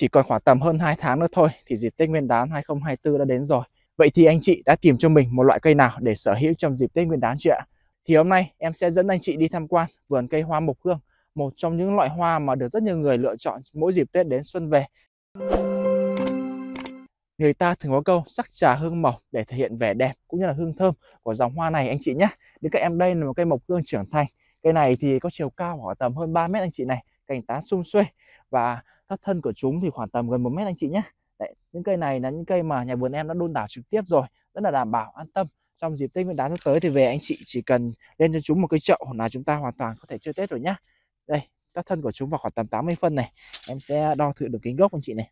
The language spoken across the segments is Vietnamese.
chỉ còn khoảng tầm hơn 2 tháng nữa thôi thì dịp Tết Nguyên đán 2024 đã đến rồi. Vậy thì anh chị đã tìm cho mình một loại cây nào để sở hữu trong dịp Tết Nguyên đán chưa ạ? Thì hôm nay em sẽ dẫn anh chị đi tham quan vườn cây hoa mộc hương, một trong những loại hoa mà được rất nhiều người lựa chọn mỗi dịp Tết đến xuân về. Người ta thường có câu sắc trà hương mộc để thể hiện vẻ đẹp cũng như là hương thơm của dòng hoa này anh chị nhé. Đến các em đây là một cây mộc hương trưởng thành. Cây này thì có chiều cao khoảng tầm hơn 3 mét anh chị này, cành tán sum xuê và các thân của chúng thì khoảng tầm gần một mét anh chị nhé Đấy, những cây này là những cây mà nhà vườn em đã đôn đảo trực tiếp rồi rất là đảm bảo an tâm trong dịp tết nguyên đán sắp tới thì về anh chị chỉ cần lên cho chúng một cái chậu là chúng ta hoàn toàn có thể chơi tết rồi nhá đây các thân của chúng vào khoảng tầm 80 phân này em sẽ đo thử được kính gốc anh chị này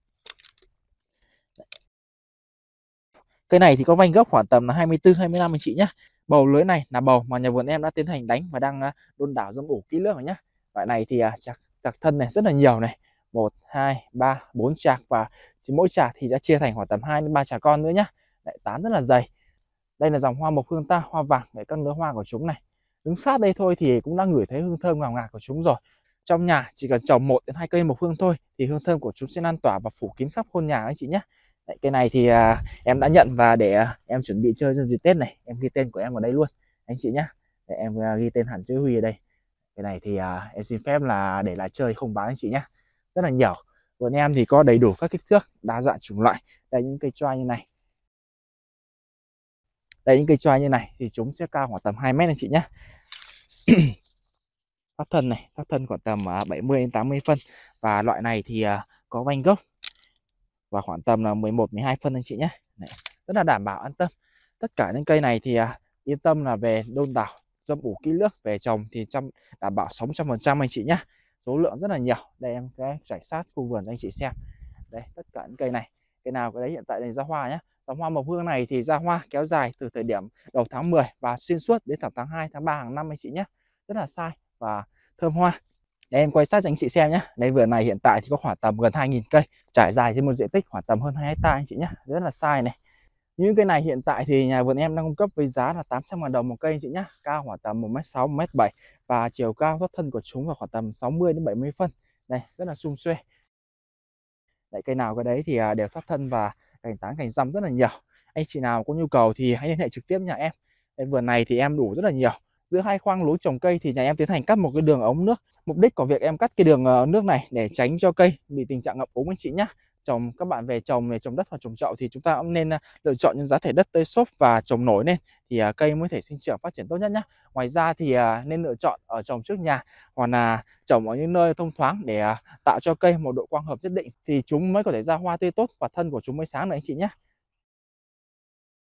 cây này thì có vanh gốc khoảng tầm là 24 25 anh chị nhá bầu lưới này là bầu mà nhà vườn em đã tiến hành đánh và đang à, đôn đảo dâm ủ kỹ lưỡng rồi nhá loại này thì chặt à, chặt thân này rất là nhiều này 1 2 3 4 chạc và mỗi chạc thì đã chia thành khoảng tầm 2 đến 3 chạc con nữa nhá. Đấy, tán rất là dày. Đây là dòng hoa mộc hương ta, hoa vàng để các nứa hoa của chúng này. Đứng sát đây thôi thì cũng đã ngửi thấy hương thơm ngào ngạt của chúng rồi. Trong nhà chỉ cần trồng một đến hai cây mộc hương thôi thì hương thơm của chúng sẽ lan tỏa và phủ kín khắp khuôn nhà anh chị nhé. Đấy, cây này thì à, em đã nhận và để à, em chuẩn bị chơi trong dịp Tết này, em ghi tên của em vào đây luôn anh chị nhé. Để em à, ghi tên hẳn chữ Huy ở đây. Cái này thì à, em xin phép là để lại chơi không bán anh chị nhé rất là nhiều vườn em thì có đầy đủ các kích thước đa dạng chủng loại đây những cây choai như này đây những cây choai như này thì chúng sẽ cao khoảng tầm 2 mét anh chị nhé thoát thân này thoát thân khoảng tầm 70 à, đến 80 phân và loại này thì à, có vanh gốc và khoảng tầm là 11 12 phân anh chị nhé Đấy, rất là đảm bảo an tâm tất cả những cây này thì à, yên tâm là về đôn đảo dâm ủ kỹ lưỡng về trồng thì chăm đảm bảo sống trăm phần trăm anh chị nhé số lượng rất là nhiều đây em cái trải sát khu vườn cho anh chị xem đây tất cả những cây này cây nào cái đấy hiện tại này ra hoa nhé giá hoa mộc hương này thì ra hoa kéo dài từ thời điểm đầu tháng 10 và xuyên suốt đến tầm tháng 2 tháng 3 hàng năm anh chị nhé rất là sai và thơm hoa đây em quay sát cho anh chị xem nhé đây vườn này hiện tại thì có khoảng tầm gần 2.000 cây trải dài trên một diện tích khoảng tầm hơn 2 hecta anh chị nhé rất là sai này những cây này hiện tại thì nhà vườn em đang cung cấp với giá là 800 000 đồng một cây anh chị nhá. Cao khoảng tầm 1m6, 1m7 và chiều cao thoát thân của chúng là khoảng tầm 60 đến 70 phân. Đây, rất là sum xuê. Đấy, cây nào cái đấy thì à, đều thoát thân và cành tán cành răm rất là nhiều. Anh chị nào có nhu cầu thì hãy liên hệ trực tiếp nhà em. Đấy, vườn này thì em đủ rất là nhiều. Giữa hai khoang lối trồng cây thì nhà em tiến hành cắt một cái đường ống nước. Mục đích của việc em cắt cái đường ờ, nước này để tránh cho cây bị tình trạng ngập úng anh chị nhá trồng các bạn về trồng về trồng đất hoặc trồng chậu thì chúng ta cũng nên à, lựa chọn những giá thể đất tơi xốp và trồng nổi lên thì à, cây mới thể sinh trưởng phát triển tốt nhất nhé ngoài ra thì à, nên lựa chọn ở trồng trước nhà hoặc là trồng ở những nơi thông thoáng để tạo cho cây một độ quang hợp nhất định thì chúng mới có thể ra hoa tươi tốt và thân của chúng mới sáng được anh chị nhé